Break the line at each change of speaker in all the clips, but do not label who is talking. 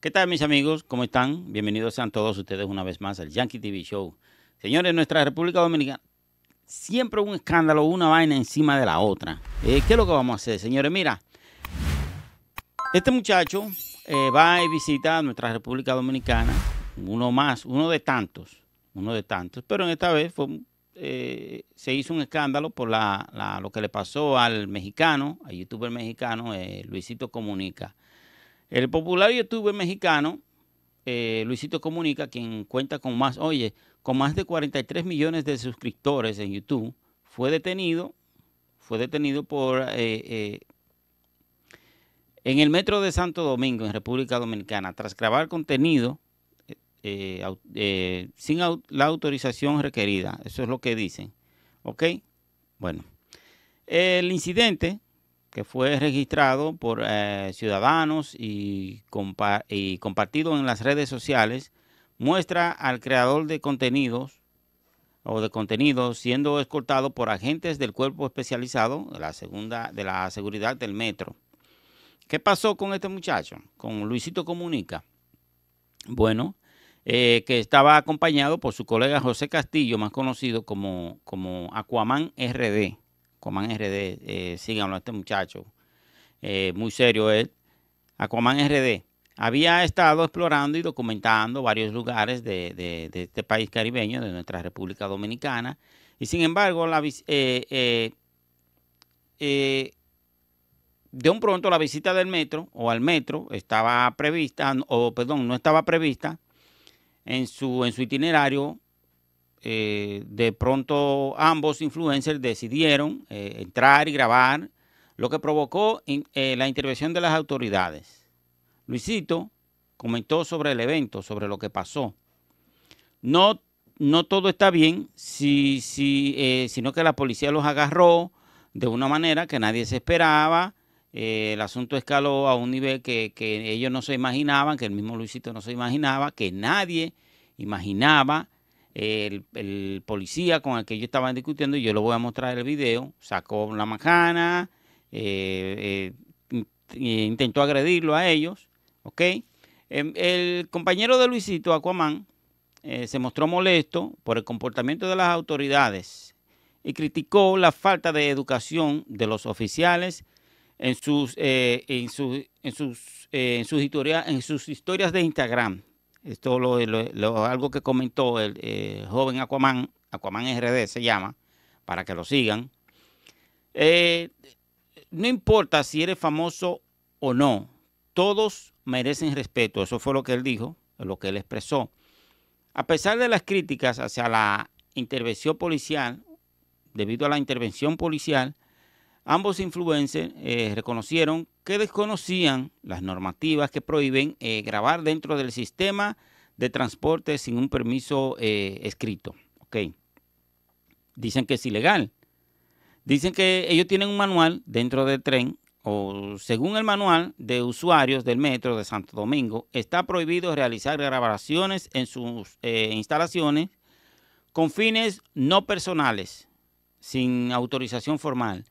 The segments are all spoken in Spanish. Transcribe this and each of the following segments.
¿Qué tal mis amigos? ¿Cómo están? Bienvenidos sean todos ustedes una vez más al Yankee TV Show. Señores, nuestra República Dominicana, siempre un escándalo, una vaina encima de la otra. Eh, ¿Qué es lo que vamos a hacer, señores? Mira, este muchacho eh, va y visita nuestra República Dominicana, uno más, uno de tantos, uno de tantos, pero en esta vez fue, eh, se hizo un escándalo por lo que le pasó al mexicano, al youtuber mexicano Luisito Comunica. El popular youtuber mexicano eh, Luisito Comunica, quien cuenta con más, oye, con más de 43 millones de suscriptores en YouTube, fue detenido, fue detenido por eh, eh, en el metro de Santo Domingo, en República Dominicana, tras grabar contenido sin la autorización requerida. Eso es lo que dicen. ¿Ok? Bueno. El incidente que fue registrado por eh, ciudadanos y, compartido en las redes sociales, muestra al creador de contenidos o de contenidos siendo escoltado por agentes del cuerpo especializado de la segunda de la seguridad del metro. ¿Qué pasó con este muchacho? Con Luisito Comunica. Bueno, eh, que estaba acompañado por su colega José Castillo, más conocido como, como Aquaman RD. Coman RD, eh, síganlo a este muchacho, eh, muy serio él, a Coman RD, había estado explorando y documentando varios lugares de, este país caribeño, de nuestra República Dominicana, y sin embargo, eh, de un pronto la visita del metro o al metro estaba prevista, o perdón, no estaba prevista en su, en su itinerario eh, de pronto ambos influencers decidieron eh, entrar y grabar, lo que provocó eh, la intervención de las autoridades. Luisito comentó sobre el evento, sobre lo que pasó. No, no todo está bien, sino que la policía los agarró de una manera que nadie se esperaba. el asunto escaló a un nivel que ellos no se imaginaban, que el mismo Luisito no se imaginaba, que nadie imaginaba el, policía con el que ellos estaban discutiendo, yo lo voy a mostrar el video, sacó la majana eh, eh intentó agredirlo a ellos, ¿ok? Em, el compañero de Luisito, Aquaman, eh, se mostró molesto por el comportamiento de las autoridades y criticó la falta de educación de los oficiales en sus, en eh, en sus, en en sus historias de Instagram, esto es algo que comentó el eh, joven Aquaman, Aquaman RD se llama, para que lo sigan. Eh, no importa si eres famoso o no, todos merecen respeto. Eso fue lo que él dijo, lo que él expresó. A pesar de las críticas hacia la intervención policial, debido a la intervención policial, ambos influencers eh, reconocieron que desconocían las normativas que prohíben eh, grabar dentro del sistema de transporte sin un permiso eh, escrito. Okay. Dicen que es ilegal. Dicen que ellos tienen un manual dentro del tren o según el manual de usuarios del metro de Santo Domingo, está prohibido realizar grabaciones en sus eh, instalaciones con fines no personales, sin autorización formal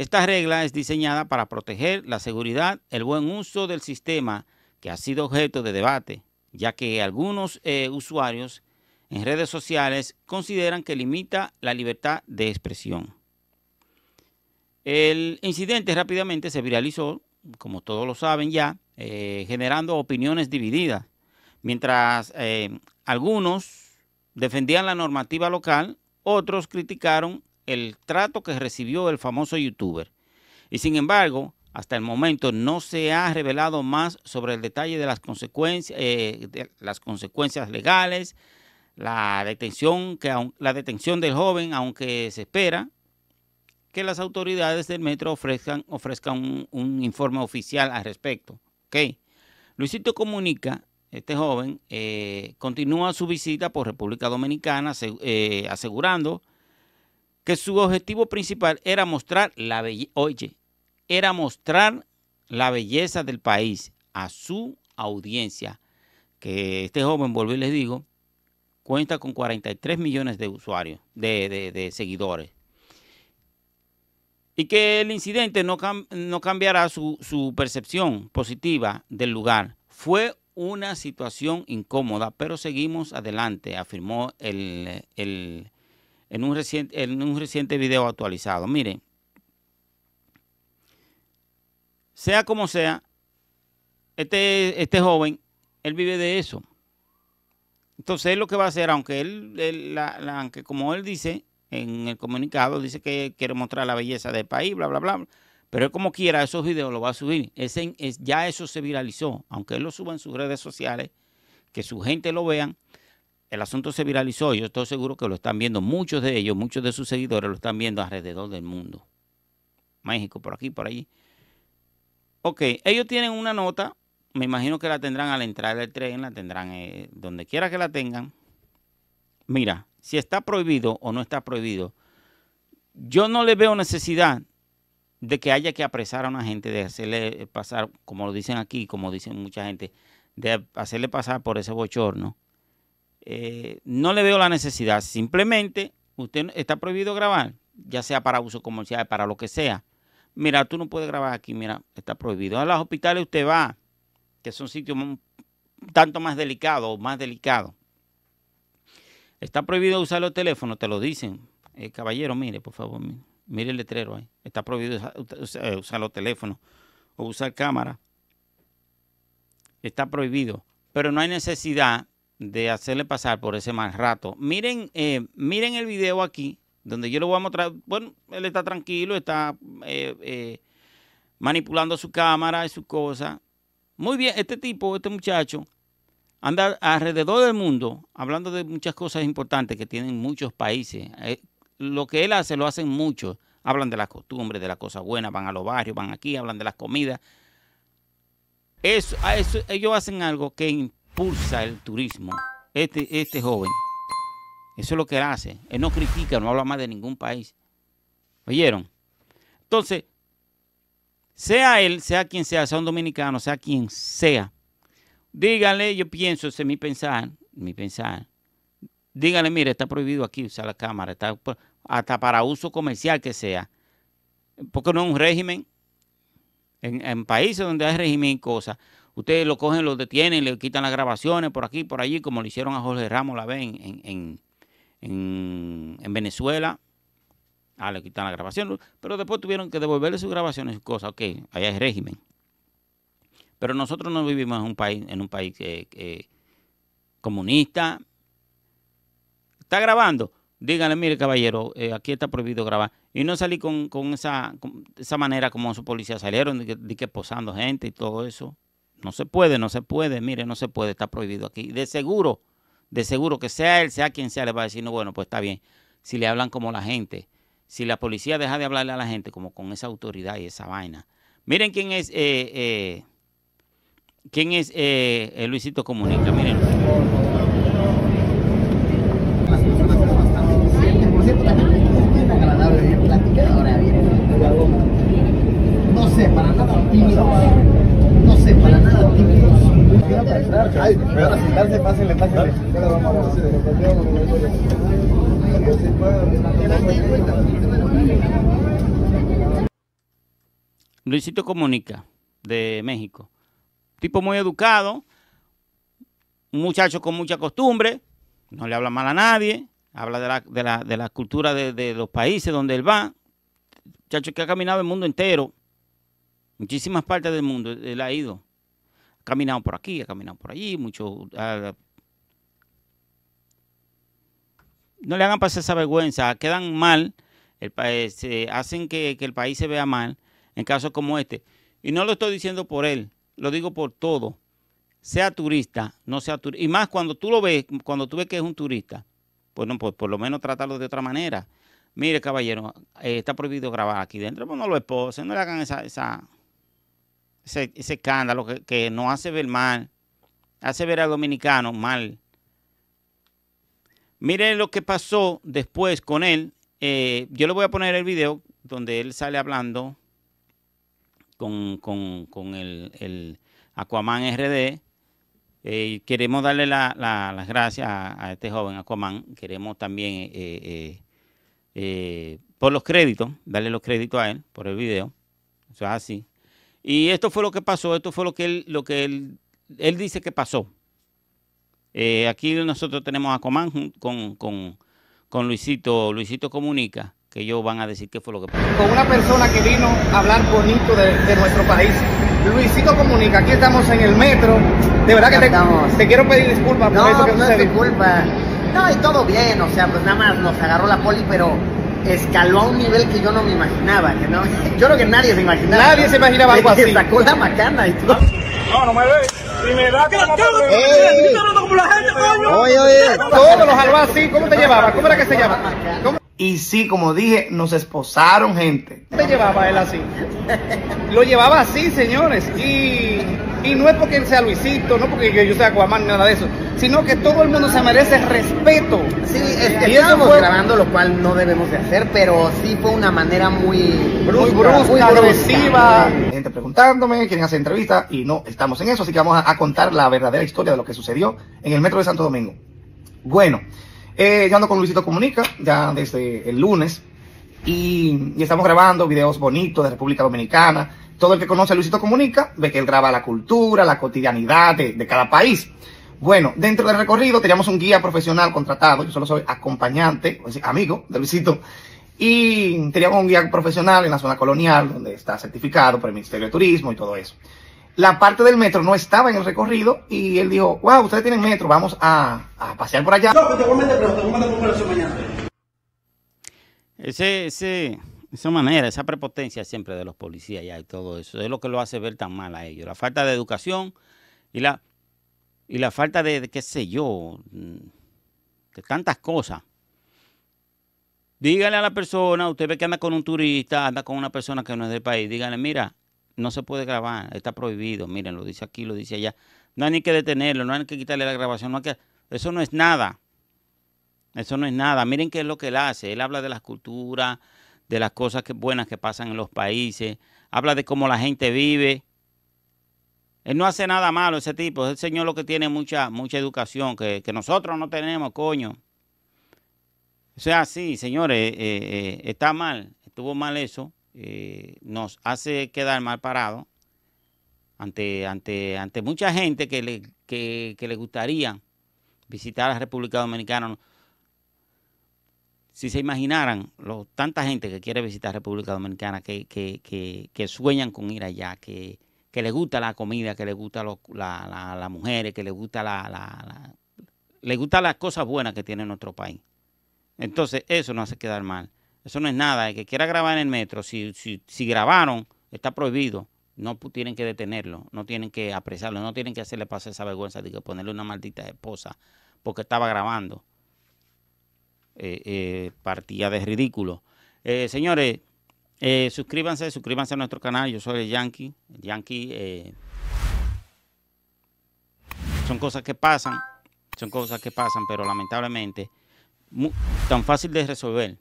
esta regla es diseñada para proteger la seguridad, el buen uso del sistema que ha sido objeto de debate, ya que algunos eh, usuarios en redes sociales consideran que limita la libertad de expresión. El incidente rápidamente se viralizó, como todos lo saben ya, eh, generando opiniones divididas. Mientras eh, algunos defendían la normativa local, otros criticaron el trato que recibió el famoso youtuber. Y sin embargo, hasta el momento no se ha revelado más sobre el detalle de las consecuencias, eh, de las consecuencias legales, la detención, que, la detención del joven, aunque se espera que las autoridades del metro ofrezcan, ofrezcan un, informe oficial al respecto. Okay. Luisito Comunica, este joven, eh, continúa su visita por República Dominicana eh, asegurando que su objetivo principal era mostrar la belleza, oye, era mostrar la belleza del país a su audiencia, que este joven, volví les digo, cuenta con 43 millones de usuarios, de, seguidores. Y que el incidente no, no cambiará su, percepción positiva del lugar. Fue una situación incómoda, pero seguimos adelante, afirmó el, en un reciente, en un reciente video actualizado. Miren, sea como sea, este, este joven, él vive de eso. Entonces, él lo que va a hacer, aunque él, aunque como él dice en el comunicado, dice que quiere mostrar la belleza del país, bla, bla, bla, pero él como quiera esos videos los va a subir. Ese, ya eso se viralizó, aunque él lo suba en sus redes sociales, que su gente lo vean, el asunto se viralizó, yo estoy seguro que lo están viendo muchos de ellos, muchos de sus seguidores lo están viendo alrededor del mundo. México, por aquí, por allí. Ok, ellos tienen una nota, me imagino que la tendrán al entrar del tren, la tendrán eh, donde quiera que la tengan. Mira, si está prohibido o no está prohibido, yo no le veo necesidad de que haya que apresar a una gente, de hacerle pasar, como lo dicen aquí, como dicen mucha gente, de hacerle pasar por ese bochorno. Eh, no le veo la necesidad. Simplemente usted está prohibido grabar, ya sea para uso comercial, para lo que sea. Mira, tú no puedes grabar aquí, mira, está prohibido. A los hospitales usted va, que son sitios tanto más delicados o más delicados. Está prohibido usar los teléfonos, te lo dicen. Eh, caballero, mire, por favor, mire, el letrero ahí. Está prohibido usar, eh, usar los teléfonos o usar cámara. Está prohibido. Pero no hay necesidad de hacerle pasar por ese mal rato. Miren, eh, miren el video aquí, donde yo lo voy a mostrar. Bueno, él está tranquilo, está eh, eh, manipulando su cámara y su cosa. Muy bien, este tipo, este muchacho, anda alrededor del mundo hablando de muchas cosas importantes que tienen muchos países. lo que él hace, lo hacen muchos. Hablan de las costumbres, de las cosas buenas, van a los barrios, van aquí, hablan de las comidas. eso ellos hacen algo que impulsa el turismo, este, este joven. Eso es lo que hace. Él no critica, no habla más de ningún país. ¿Oyeron? Entonces, sea él, sea quien sea, sea un dominicano, sea quien sea, díganle, yo pienso, ese es mi pensar, mi pensar. Díganle, mire, está prohibido aquí usar la cámara, hasta para uso comercial que sea. Porque no es un régimen. En, en países donde hay régimen y cosas, ustedes lo cogen, lo detienen, le quitan las grabaciones por aquí, por allí, como le hicieron a Jorge Ramos la vez en, Venezuela. Ah, le quitan la grabación, pero después tuvieron que devolverle sus grabaciones y sus cosas. Ok, allá es régimen. Pero nosotros no vivimos en un país, en un país comunista. ¿Está grabando? Díganle, mire caballero, eh, aquí está prohibido grabar. Y no salí con, esa, manera como esos policías salieron, de de que posando gente y todo eso. No se puede, no se puede, mire, no se puede, está prohibido aquí. De seguro, de seguro que sea él, sea quien sea, le va a decir, no, bueno, pues está bien. Si le hablan como la gente, si la policía deja de hablarle a la gente como con esa autoridad y esa vaina. Miren quién es, eh, eh quién es eh, eh, Luisito Comunica, miren. Luisito Comunica, de México. Tipo muy educado, un muchacho con mucha costumbre, no le habla mal a nadie, habla de la, cultura de, de, los países donde él va. Muchacho que ha caminado el mundo entero, muchísimas partes del mundo, él ha ido caminado por aquí, ha caminado por allí, mucho... Ah, no le hagan pasar esa vergüenza, quedan mal, el país, eh, hacen que, el país se vea mal en casos como este. Y no lo estoy diciendo por él, lo digo por todo. Sea turista, no sea turista. Y más cuando tú lo ves, cuando tú ves que es un turista, pues, no, por lo menos tratarlo de otra manera. Mire, caballero, eh, está prohibido grabar aquí dentro. Pues no lo esposen, no le hagan esa, ese, escándalo que, que, nos hace ver mal, hace ver al dominicano mal. Miren lo que pasó después con él. Eh, yo le voy a poner el video donde él sale hablando con, el, el, Aquaman RD. Eh, queremos darle las gracias a, este joven Aquaman. Queremos también eh, por los créditos, darle los créditos a él por el video. Eso es así. Y esto fue lo que pasó, esto fue lo que él, lo que él, él dice que pasó. Eh, aquí nosotros tenemos a Comán con, con, con Luisito, Luisito Comunica, que ellos van a decir qué fue lo que pasó. Con una persona
que vino a hablar bonito de, nuestro país. Luisito Comunica, aquí estamos en el metro. De verdad que te, te, quiero pedir disculpas por no, eso que no es tu No, y todo bien, o sea, pues nada más nos agarró la poli, pero escaló a un nivel que yo no me imaginaba. no, yo creo que nadie se imaginaba. Nadie se imaginaba algo así. sacó la macana y todo. No, no me ve. Y me da, como la gente, Oye, oye, todo lo jaló así. ¿Cómo te llevaba? ¿Cómo era que se llama? Y sí, como dije, nos esposaron gente. ¿Cómo te llevaba él así? Lo llevaba así, señores. Y y no es porque él sea Luisito, no porque yo, sea Guamán, nada de eso, sino que todo el mundo se merece respeto. Sí, estamos grabando, lo cual no debemos de hacer, pero sí fue una manera muy brusca, muy brusca, agresiva. Gente preguntándome, quieren hacer entrevista y no estamos en eso, así que vamos a, contar la verdadera historia de lo que sucedió en el metro de Santo Domingo. Bueno, eh, yo ando con Luisito Comunica ya desde el lunes y estamos grabando videos bonitos de República Dominicana todo el que conoce a Luisito Comunica ve que él graba la cultura, la cotidianidad de, cada país. Bueno, dentro del recorrido teníamos un guía profesional contratado, yo solo soy acompañante, amigo de Luisito, y teníamos un guía profesional en la zona colonial, donde está certificado por el Ministerio de Turismo y todo eso. La parte del metro no estaba en el recorrido y él dijo, wow, ustedes tienen metro, vamos a, pasear por allá. No, pues pero te voy a
mañana. Ese, ese, esa manera, esa prepotencia siempre de los policías y todo eso, es lo que lo hace ver tan mal a ellos. La falta de educación y la, y la falta de, qué sé yo, mm, de tantas cosas. Dígale a la persona, usted ve que anda con un turista, anda con una persona que no es del país, Díganle, mira, no se puede grabar, está prohibido, miren, lo dice aquí, lo dice allá. No hay ni que detenerlo, no hay ni que quitarle la grabación, que... Eso no es nada. Eso no es nada. Miren qué es lo que él hace. Él habla de las culturas, de las cosas que, buenas que pasan en los países, habla de cómo la gente vive. Él no hace nada malo ese tipo, es el señor lo que tiene mucha, mucha educación, que, nosotros no tenemos, coño. O sea, sí, señores, eh, eh, está mal, estuvo mal eso, eh, nos hace quedar mal parados ante, ante, ante mucha gente que le, que, que le gustaría visitar a la República Dominicana si se imaginaran lo, tanta gente que quiere visitar República Dominicana, que, que, que, sueñan con ir allá, que, les gusta la comida, que les gusta las la, mujeres, que les gusta la, la, gusta las cosas buenas que tiene nuestro país. Entonces, eso no hace quedar mal. Eso no es nada. El que quiera grabar en el metro, si, si, si grabaron, está prohibido. No tienen que detenerlo, no tienen que apresarlo, no tienen que hacerle pasar esa vergüenza de ponerle una maldita esposa porque estaba grabando eh, eh, partida de ridículo. Eh, señores, suscríbanse, suscríbanse a nuestro canal. Yo soy el Yankee. El Yankee son cosas que pasan, son cosas que pasan, pero lamentablemente tan fácil de resolver.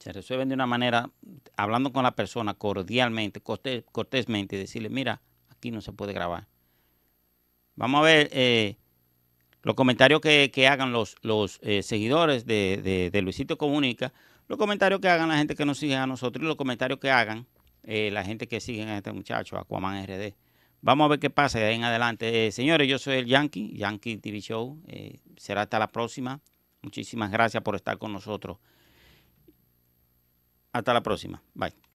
Se resuelven de una manera, hablando con la persona cordialmente, cortésmente, decirle, mira, aquí no se puede grabar. Vamos a ver eh, los comentarios que, hagan los, los eh, seguidores de, Luisito Comunica, los comentarios que hagan la gente que nos sigue a nosotros y los comentarios que hagan eh, la gente que sigue a este muchacho, Aquaman RD. Vamos a ver qué pasa de ahí en adelante. Eh, señores, yo soy el Yankee, Yankee TV Show. será hasta la próxima. Muchísimas gracias por estar con nosotros. Hasta la próxima. Bye.